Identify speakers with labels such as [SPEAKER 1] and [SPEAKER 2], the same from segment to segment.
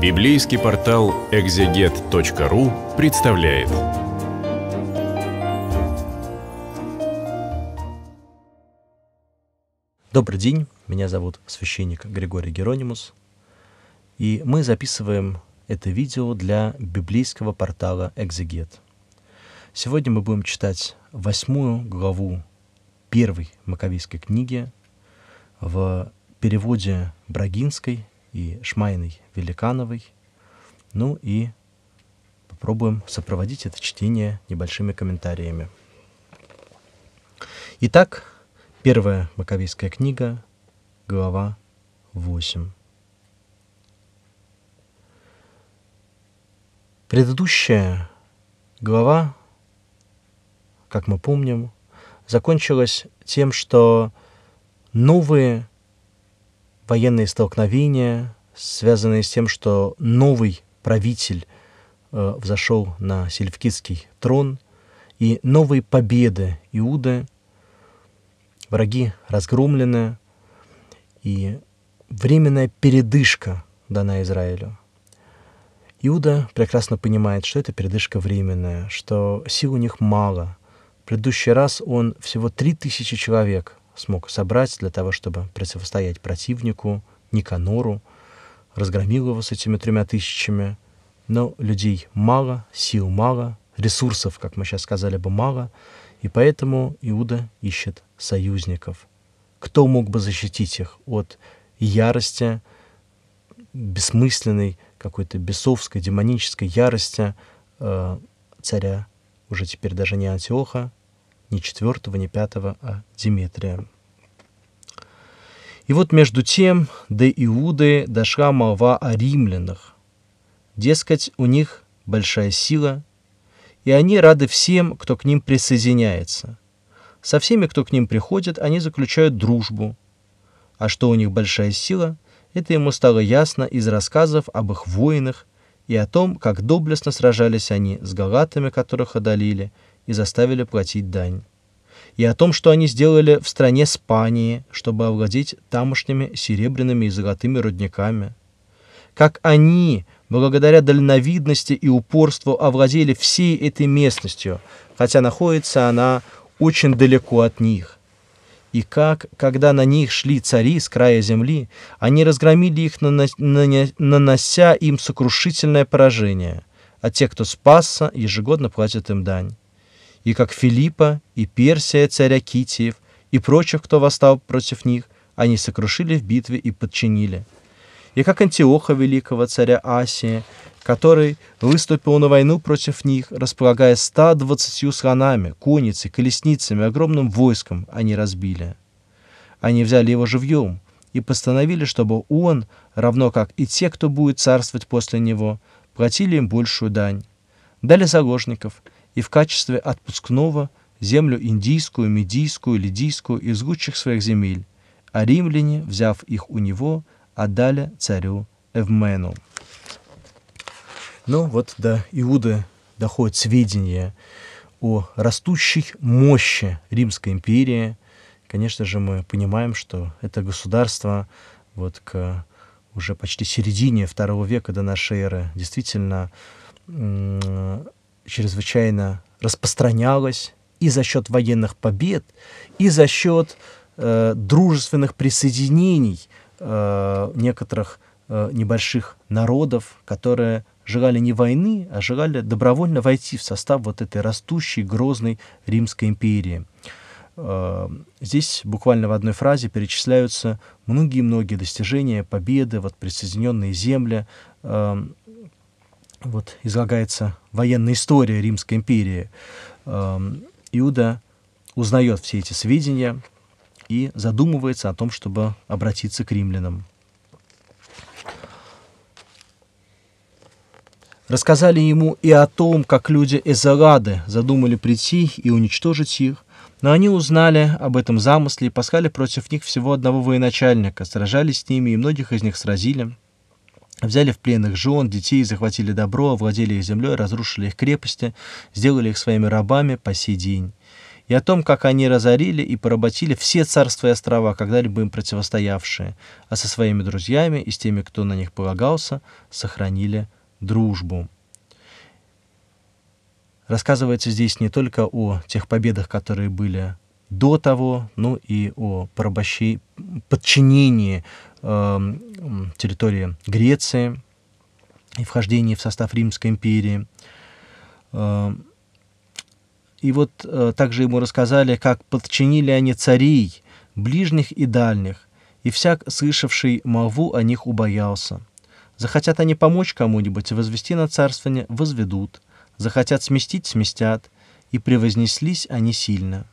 [SPEAKER 1] Библейский портал экзегет.ру представляет. Добрый день, меня зовут священник Григорий Геронимус, и мы записываем это видео для библейского портала «Экзегет». Сегодня мы будем читать восьмую главу первой Маковейской книги в переводе Брагинской и Шмайной Великановой. Ну и попробуем сопроводить это чтение небольшими комментариями. Итак, первая Маковейская книга, глава 8. Предыдущая глава, как мы помним, закончилась тем, что новые военные столкновения, связанные с тем, что новый правитель э, взошел на сельфкидский трон, и новые победы Иуды, враги разгромлены, и временная передышка дана Израилю. Иуда прекрасно понимает, что это передышка временная, что сил у них мало. В предыдущий раз он всего 3000 человек смог собрать для того, чтобы противостоять противнику, Никанору, разгромил его с этими тремя тысячами. Но людей мало, сил мало, ресурсов, как мы сейчас сказали бы, мало, и поэтому Иуда ищет союзников. Кто мог бы защитить их от ярости, бессмысленной, какой-то бесовской, демонической ярости э, царя, уже теперь даже не Антиоха, ни четвертого, ни пятого, а Димитрия. И вот между тем до Иуды дошла молва о римлянах. Дескать, у них большая сила, и они рады всем, кто к ним присоединяется. Со всеми, кто к ним приходит, они заключают дружбу. А что у них большая сила, это ему стало ясно из рассказов об их воинах и о том, как доблестно сражались они с галатами, которых одолели, и заставили платить дань, и о том, что они сделали в стране Спании, чтобы овладеть тамошними серебряными и золотыми рудниками, как они, благодаря дальновидности и упорству, овладели всей этой местностью, хотя находится она очень далеко от них. И как, когда на них шли цари с края земли, они разгромили их, нанося им сокрушительное поражение, а те, кто спасся, ежегодно платят им дань и как Филиппа, и Персия, царя Китиев, и прочих, кто восстал против них, они сокрушили в битве и подчинили. И как Антиоха, великого царя Асии, который выступил на войну против них, располагая 120 слонами, конницей, колесницами, огромным войском, они разбили. Они взяли его живьем и постановили, чтобы он, равно как и те, кто будет царствовать после него, платили им большую дань. Дали заложников и в качестве отпускного землю индийскую, медийскую, лидийскую из лучших своих земель, а римляне, взяв их у него, отдали царю Эвмену. Ну вот до Иуды доходит сведения о растущей мощи Римской империи. Конечно же, мы понимаем, что это государство вот к уже почти середине второго века до нашей эры действительно чрезвычайно распространялось и за счет военных побед, и за счет э, дружественных присоединений э, некоторых э, небольших народов, которые желали не войны, а желали добровольно войти в состав вот этой растущей, грозной Римской империи. Э, здесь буквально в одной фразе перечисляются многие-многие достижения, победы, вот присоединенные земли, эм, вот излагается военная история Римской империи, эм, Иуда узнает все эти сведения и задумывается о том, чтобы обратиться к римлянам. Рассказали ему и о том, как люди Эзарады задумали прийти и уничтожить их, но они узнали об этом замысле и послали против них всего одного военачальника, сражались с ними и многих из них сразили – Взяли в плен их жен, детей, захватили добро, овладели их землей, разрушили их крепости, сделали их своими рабами по сей день. И о том, как они разорили и поработили все царства и острова, когда-либо им противостоявшие, а со своими друзьями и с теми, кто на них полагался, сохранили дружбу. Рассказывается здесь не только о тех победах, которые были до того, но и о порабощении, подчинении Эм, территории Греции и вхождение в состав Римской империи. Эм, и вот э, также ему рассказали, как подчинили они царей, ближних и дальних, и всяк, слышавший молву, о них убоялся. Захотят они помочь кому-нибудь, и возвести на царствование, возведут. Захотят сместить, сместят. И превознеслись они сильно.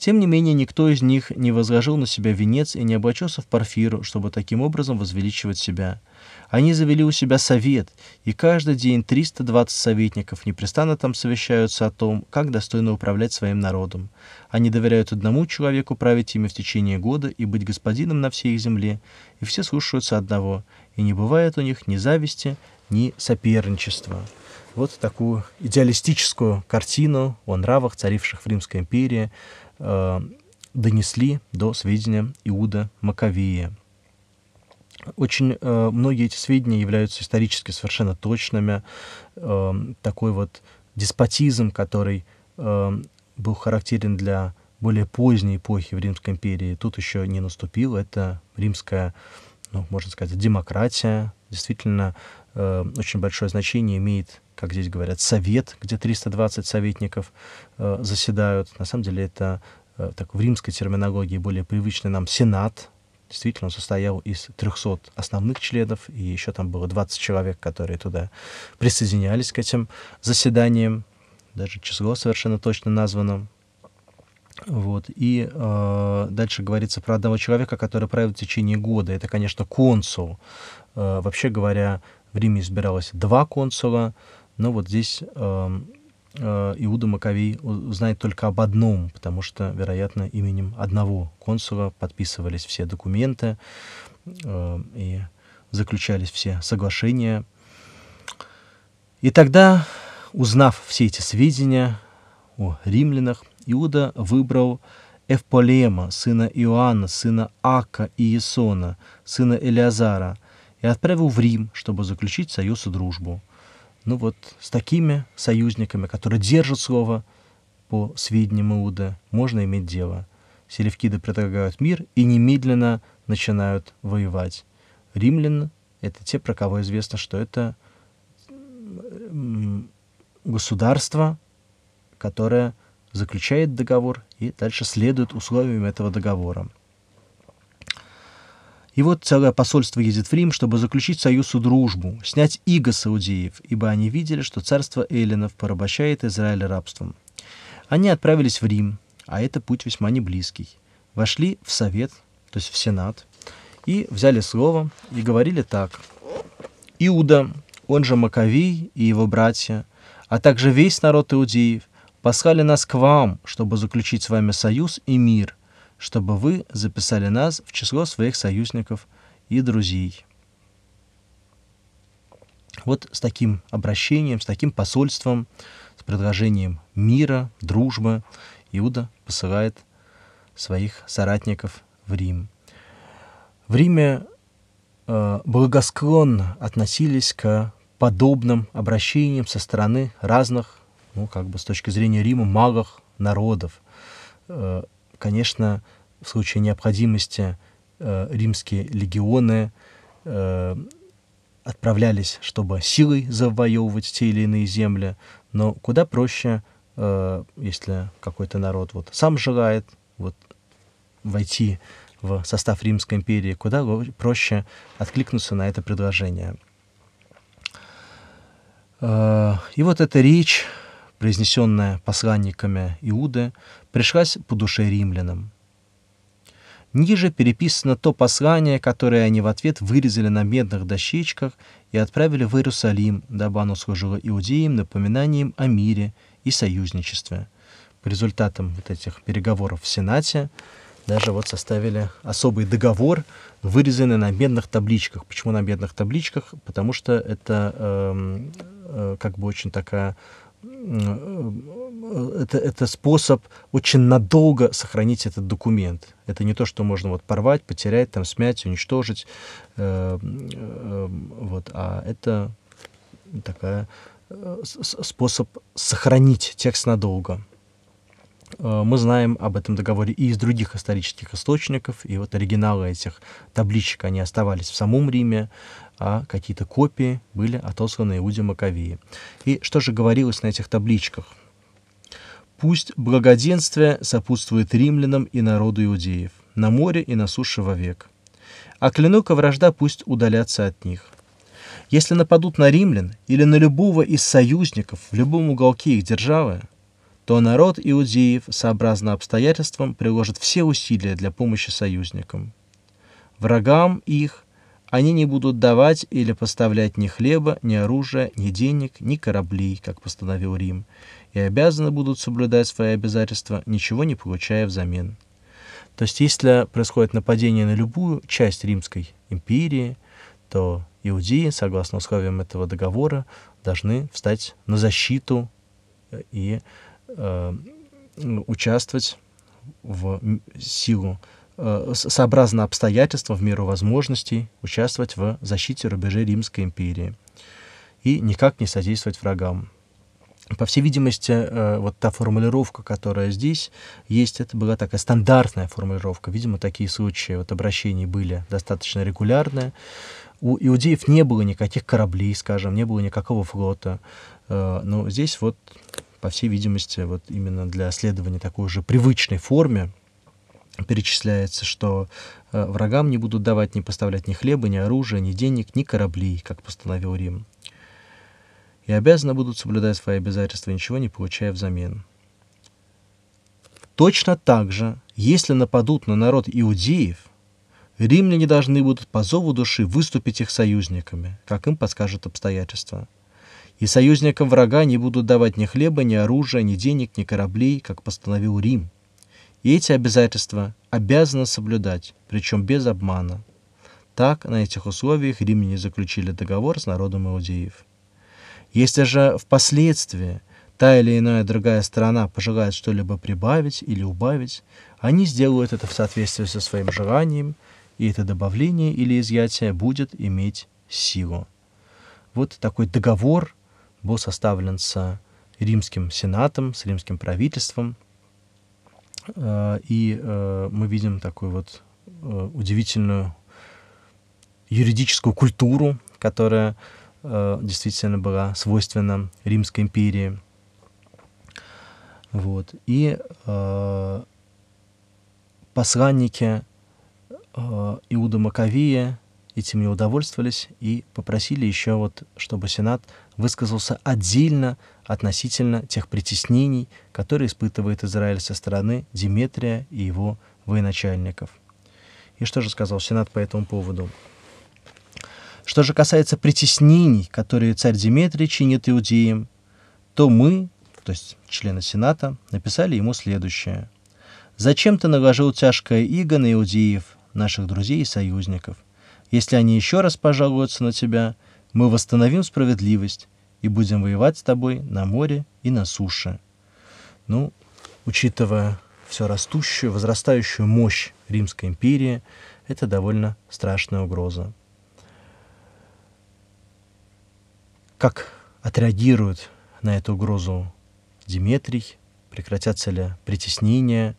[SPEAKER 1] Тем не менее, никто из них не возложил на себя венец и не облачился в парфиру, чтобы таким образом возвеличивать себя. Они завели у себя совет, и каждый день 320 советников непрестанно там совещаются о том, как достойно управлять своим народом. Они доверяют одному человеку править ими в течение года и быть господином на всей их земле, и все слушаются одного, и не бывает у них ни зависти, ни соперничества вот такую идеалистическую картину о нравах, царивших в Римской империи, э, донесли до сведения Иуда Маковея. Очень э, многие эти сведения являются исторически совершенно точными. Э, такой вот деспотизм, который э, был характерен для более поздней эпохи в Римской империи, тут еще не наступил. Это римская, ну, можно сказать, демократия, действительно Э, очень большое значение имеет, как здесь говорят, совет, где 320 советников э, заседают. На самом деле это э, так, в римской терминологии более привычный нам сенат. Действительно, он состоял из 300 основных членов, и еще там было 20 человек, которые туда присоединялись к этим заседаниям. Даже число совершенно точно названо. Вот. И э, дальше говорится про одного человека, который правит в течение года. Это, конечно, консул. Э, вообще говоря, в Риме избиралось два консула, но вот здесь э, э, Иуда Маковей знает только об одном, потому что, вероятно, именем одного консула подписывались все документы э, и заключались все соглашения. И тогда, узнав все эти сведения о римлянах, Иуда выбрал Эвполема, сына Иоанна, сына Ака и Есона, сына Элиазара – и отправил в Рим, чтобы заключить союз и дружбу. Ну вот, с такими союзниками, которые держат слово по сведениям Иуда, можно иметь дело. Селевкиды предлагают мир и немедленно начинают воевать. Римлян — это те, про кого известно, что это государство, которое заключает договор и дальше следует условиям этого договора. И вот целое посольство едет в Рим, чтобы заключить союз и дружбу, снять иго с иудеев, ибо они видели, что царство эллинов порабощает Израиль рабством. Они отправились в Рим, а это путь весьма неблизкий. Вошли в совет, то есть в сенат, и взяли слово и говорили так. Иуда, он же Маковей и его братья, а также весь народ иудеев, послали нас к вам, чтобы заключить с вами союз и мир, чтобы вы записали нас в число своих союзников и друзей. Вот с таким обращением, с таким посольством, с предложением мира, дружбы Иуда посылает своих соратников в Рим. В Риме э, благосклонно относились к подобным обращениям со стороны разных, ну, как бы с точки зрения Рима, малых народов. Э, конечно, в случае необходимости э, римские легионы э, отправлялись, чтобы силой завоевывать те или иные земли, но куда проще, э, если какой-то народ вот сам желает вот, войти в состав Римской империи, куда проще откликнуться на это предложение. Э, и вот эта речь произнесенная посланниками Иуды, пришлась по душе римлянам. Ниже переписано то послание, которое они в ответ вырезали на медных дощечках и отправили в Иерусалим, дабы оно служило иудеям напоминанием о мире и союзничестве. По результатам вот этих переговоров в Сенате даже вот составили особый договор, вырезанный на медных табличках. Почему на медных табличках? Потому что это э, э, как бы очень такая Э, это, это способ очень надолго сохранить этот документ. Это не то, что можно вот порвать, потерять, там, смять, уничтожить. Э, э, вот, а это такая э, способ сохранить текст надолго. Э, мы знаем об этом договоре и из других исторических источников, и вот оригиналы этих табличек, они оставались в самом Риме, а какие-то копии были отосланы Иуде Маковеи. И что же говорилось на этих табличках? «Пусть благоденствие сопутствует римлянам и народу иудеев, на море и на суше вовек. А клинок и вражда пусть удалятся от них». Если нападут на римлян или на любого из союзников в любом уголке их державы, то народ иудеев, сообразно обстоятельствам, приложит все усилия для помощи союзникам. Врагам их они не будут давать или поставлять ни хлеба, ни оружия, ни денег, ни кораблей, как постановил Рим, и обязаны будут соблюдать свои обязательства, ничего не получая взамен. То есть, если происходит нападение на любую часть Римской империи, то иудеи, согласно условиям этого договора, должны встать на защиту э, и э, участвовать в силу Э, сообразно обстоятельствам в меру возможностей участвовать в защите рубежей Римской империи и никак не содействовать врагам. По всей видимости, э, вот та формулировка, которая здесь есть, это была такая стандартная формулировка. Видимо, такие случаи вот обращений были достаточно регулярные. У иудеев не было никаких кораблей, скажем, не было никакого флота. Э, но здесь вот, по всей видимости, вот именно для следования такой же привычной форме перечисляется, что э, врагам не будут давать ни поставлять ни хлеба, ни оружия, ни денег, ни кораблей, как постановил Рим. И обязаны будут соблюдать свои обязательства, ничего не получая взамен. Точно так же, если нападут на народ иудеев, римляне должны будут по зову души выступить их союзниками, как им подскажут обстоятельства. И союзникам врага не будут давать ни хлеба, ни оружия, ни денег, ни кораблей, как постановил Рим – и эти обязательства обязаны соблюдать, причем без обмана. Так, на этих условиях римляне заключили договор с народом иудеев. Если же впоследствии та или иная другая сторона пожелает что-либо прибавить или убавить, они сделают это в соответствии со своим желанием, и это добавление или изъятие будет иметь силу. Вот такой договор был составлен с римским сенатом, с римским правительством – Э, и э, мы видим такую вот э, удивительную юридическую культуру, которая действительно была свойственна Римской империи. Вот. И посланники Иуда Маковия этим не удовольствовались и попросили еще, вот, чтобы Сенат высказался отдельно относительно тех притеснений, которые испытывает Израиль со стороны Диметрия и его военачальников. И что же сказал Сенат по этому поводу? Что же касается притеснений, которые царь Диметрий чинит иудеям, то мы, то есть члены Сената, написали ему следующее. «Зачем ты наложил тяжкое иго на иудеев, наших друзей и союзников?» Если они еще раз пожалуются на тебя, мы восстановим справедливость и будем воевать с тобой на море и на суше. Ну, учитывая все растущую, возрастающую мощь Римской империи, это довольно страшная угроза. Как отреагирует на эту угрозу Диметрий, прекратятся ли притеснения,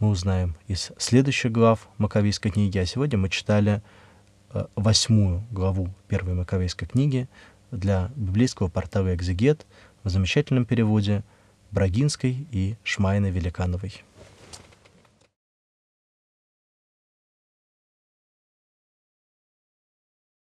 [SPEAKER 1] мы узнаем из следующих глав Маковийской книги, а сегодня мы читали Э, восьмую главу Первой Маковейской книги для библейского портала «Экзегет» в замечательном переводе Брагинской и Шмайны Великановой.